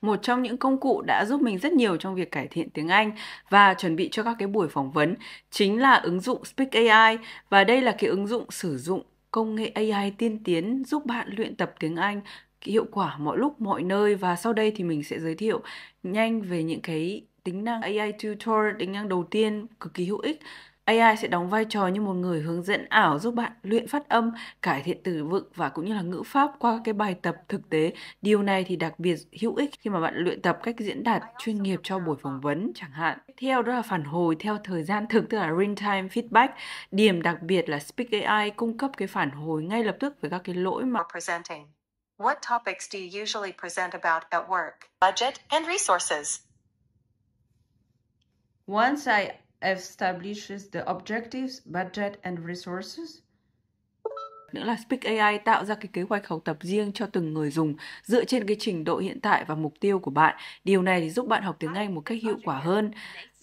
một trong những công cụ đã giúp mình rất nhiều trong việc cải thiện tiếng Anh và chuẩn bị cho các cái buổi phỏng vấn chính là ứng dụng Speak AI và đây là cái ứng dụng sử dụng công nghệ AI tiên tiến giúp bạn luyện tập tiếng Anh hiệu quả mọi lúc mọi nơi và sau đây thì mình sẽ giới thiệu nhanh về những cái tính năng AI tutor tính năng đầu tiên cực kỳ hữu ích AI sẽ đóng vai trò như một người hướng dẫn ảo giúp bạn luyện phát âm, cải thiện từ vựng và cũng như là ngữ pháp qua các cái bài tập thực tế. Điều này thì đặc biệt hữu ích khi mà bạn luyện tập cách diễn đạt chuyên nghiệp cho buổi phỏng vấn chẳng hạn. Tiếp theo đó là phản hồi theo thời gian thực tức là real time feedback. Điểm đặc biệt là Speak AI cung cấp cái phản hồi ngay lập tức với các cái lỗi mà presenting. What topics do you usually present about at work? Budget and resources. Once I establishes the objectives, budget and resources. Nữa là Speak AI tạo ra cái kế hoạch học tập riêng cho từng người dùng dựa trên cái trình độ hiện tại và mục tiêu của bạn. Điều này thì giúp bạn học tiếng Anh một cách hiệu quả hơn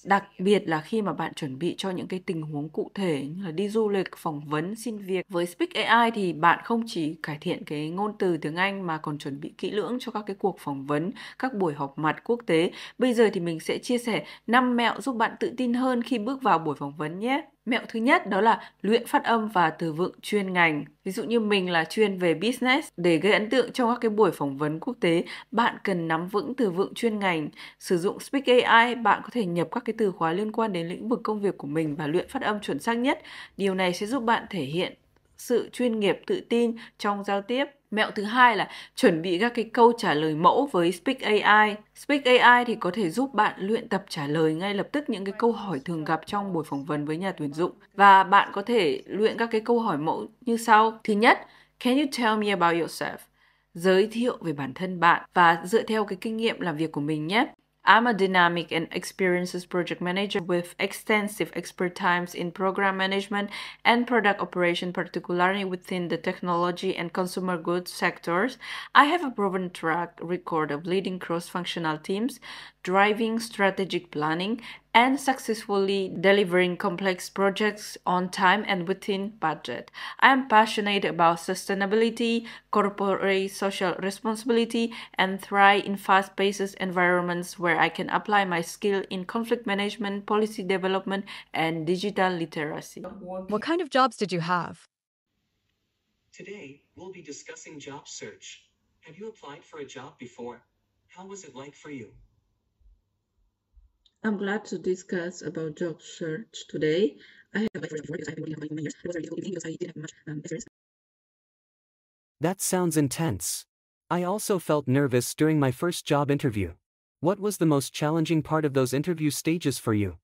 đặc biệt là khi mà bạn chuẩn bị cho những cái tình huống cụ thể như là đi du lịch phỏng vấn xin việc với speak ai thì bạn không chỉ cải thiện cái ngôn từ tiếng anh mà còn chuẩn bị kỹ lưỡng cho các cái cuộc phỏng vấn các buổi họp mặt quốc tế bây giờ thì mình sẽ chia sẻ 5 mẹo giúp bạn tự tin hơn khi bước vào buổi phỏng vấn nhé Mẹo thứ nhất đó là luyện phát âm và từ vựng chuyên ngành. Ví dụ như mình là chuyên về business, để gây ấn tượng trong các cái buổi phỏng vấn quốc tế, bạn cần nắm vững từ vựng chuyên ngành. Sử dụng Speak AI, bạn có thể nhập các cái từ khóa liên quan đến lĩnh vực công việc của mình và luyện phát âm chuẩn xác nhất. Điều này sẽ giúp bạn thể hiện sự chuyên nghiệp tự tin trong giao tiếp mẹo thứ hai là chuẩn bị các cái câu trả lời mẫu với speak ai speak ai thì có thể giúp bạn luyện tập trả lời ngay lập tức những cái câu hỏi thường gặp trong buổi phỏng vấn với nhà tuyển dụng và bạn có thể luyện các cái câu hỏi mẫu như sau thứ nhất can you tell me about yourself giới thiệu về bản thân bạn và dựa theo cái kinh nghiệm làm việc của mình nhé I'm a dynamic and experienced project manager with extensive expertise in program management and product operation, particularly within the technology and consumer goods sectors. I have a proven track record of leading cross functional teams, driving strategic planning, and successfully delivering complex projects on time and within budget. I am passionate about sustainability, corporate social responsibility, and thrive in fast paced environments where I can apply my skill in conflict management, policy development, and digital literacy. What kind of jobs did you have? Today, we'll be discussing job search. Have you applied for a job before? How was it like for you? I'm glad to discuss about job search today. I have applied for have been working for many years. It was a difficult because I didn't have much um, experience. That sounds intense. I also felt nervous during my first job interview. What was the most challenging part of those interview stages for you?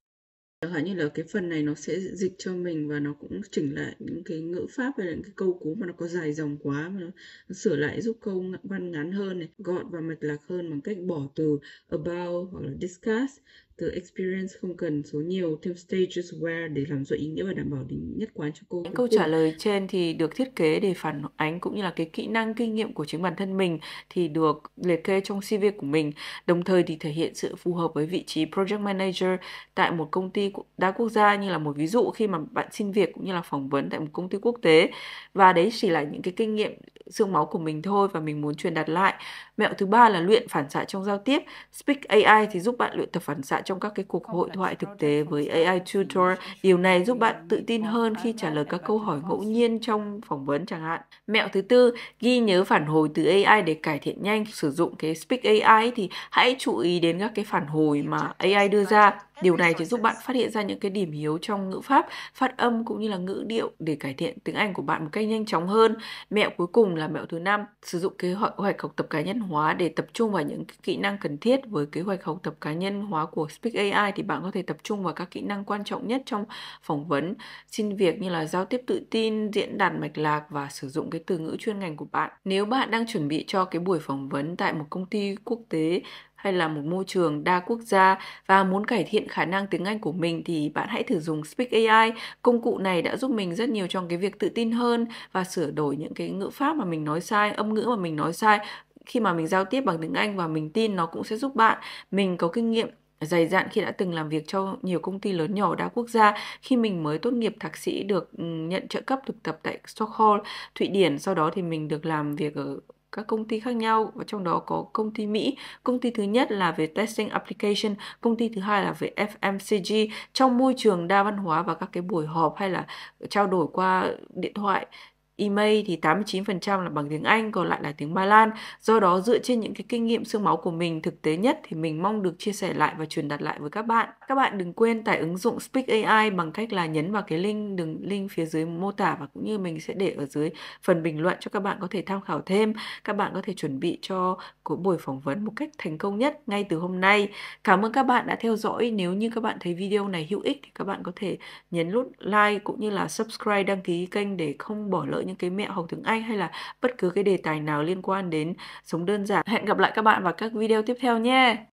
Hỏi như là cái phần này nó sẽ dịch cho mình và nó cũng chỉnh lại những cái ngữ pháp hay là những cái câu cú mà nó có dài dòng quá mà nó sửa lại giúp câu văn ngắn hơn này, gọn và mạch lạc hơn bằng cách bỏ từ about hoặc là discuss từ experience không cần số nhiều thêm stages where để làm rõ ý nghĩa và đảm bảo tính nhất quán cho cô. Những Câu trả lời trên thì được thiết kế để phản ánh cũng như là cái kỹ năng kinh nghiệm của chính bản thân mình thì được liệt kê trong CV của mình, đồng thời thì thể hiện sự phù hợp với vị trí project manager tại một công ty đa quốc gia như là một ví dụ khi mà bạn xin việc cũng như là phỏng vấn tại một công ty quốc tế và đấy chỉ là những cái kinh nghiệm xương máu của mình thôi và mình muốn truyền đạt lại. Mẹo thứ ba là luyện phản xạ trong giao tiếp. Speak AI thì giúp bạn luyện tập phản xạ trong các cái cuộc hội thoại thực tế với AI tutor. Điều này giúp bạn tự tin hơn khi trả lời các câu hỏi ngẫu nhiên trong phỏng vấn chẳng hạn. Mẹo thứ tư, ghi nhớ phản hồi từ AI để cải thiện nhanh. Sử dụng cái Speak AI thì hãy chú ý đến các cái phản hồi mà AI đưa ra Điều này sẽ giúp bạn phát hiện ra những cái điểm yếu trong ngữ pháp, phát âm cũng như là ngữ điệu để cải thiện tiếng Anh của bạn một cách nhanh chóng hơn. Mẹo cuối cùng là mẹo thứ năm, sử dụng kế hoạch học tập cá nhân hóa để tập trung vào những kỹ năng cần thiết với kế hoạch học tập cá nhân hóa của Speak AI thì bạn có thể tập trung vào các kỹ năng quan trọng nhất trong phỏng vấn, xin việc như là giao tiếp tự tin, diễn đạt mạch lạc và sử dụng cái từ ngữ chuyên ngành của bạn. Nếu bạn đang chuẩn bị cho cái buổi phỏng vấn tại một công ty quốc tế hay là một môi trường đa quốc gia và muốn cải thiện khả năng tiếng Anh của mình thì bạn hãy thử dùng Speak AI. Công cụ này đã giúp mình rất nhiều trong cái việc tự tin hơn và sửa đổi những cái ngữ pháp mà mình nói sai, âm ngữ mà mình nói sai khi mà mình giao tiếp bằng tiếng Anh và mình tin nó cũng sẽ giúp bạn mình có kinh nghiệm dày dạn khi đã từng làm việc cho nhiều công ty lớn nhỏ đa quốc gia khi mình mới tốt nghiệp thạc sĩ được ừ, nhận trợ cấp thực tập tại Stockholm, Thụy Điển, sau đó thì mình được làm việc ở các công ty khác nhau và trong đó có công ty Mỹ. Công ty thứ nhất là về testing application, công ty thứ hai là về FMCG trong môi trường đa văn hóa và các cái buổi họp hay là trao đổi qua điện thoại email thì 89% là bằng tiếng Anh, còn lại là tiếng Ba Lan. Do đó dựa trên những cái kinh nghiệm xương máu của mình thực tế nhất thì mình mong được chia sẻ lại và truyền đạt lại với các bạn. Các bạn đừng quên tải ứng dụng Speak AI bằng cách là nhấn vào cái link đường link phía dưới mô tả và cũng như mình sẽ để ở dưới phần bình luận cho các bạn có thể tham khảo thêm. Các bạn có thể chuẩn bị cho của buổi phỏng vấn một cách thành công nhất ngay từ hôm nay. Cảm ơn các bạn đã theo dõi. Nếu như các bạn thấy video này hữu ích thì các bạn có thể nhấn nút like cũng như là subscribe đăng ký kênh để không bỏ lỡ những những cái mẹo học tiếng Anh hay là bất cứ cái đề tài nào liên quan đến sống đơn giản. Hẹn gặp lại các bạn vào các video tiếp theo nhé.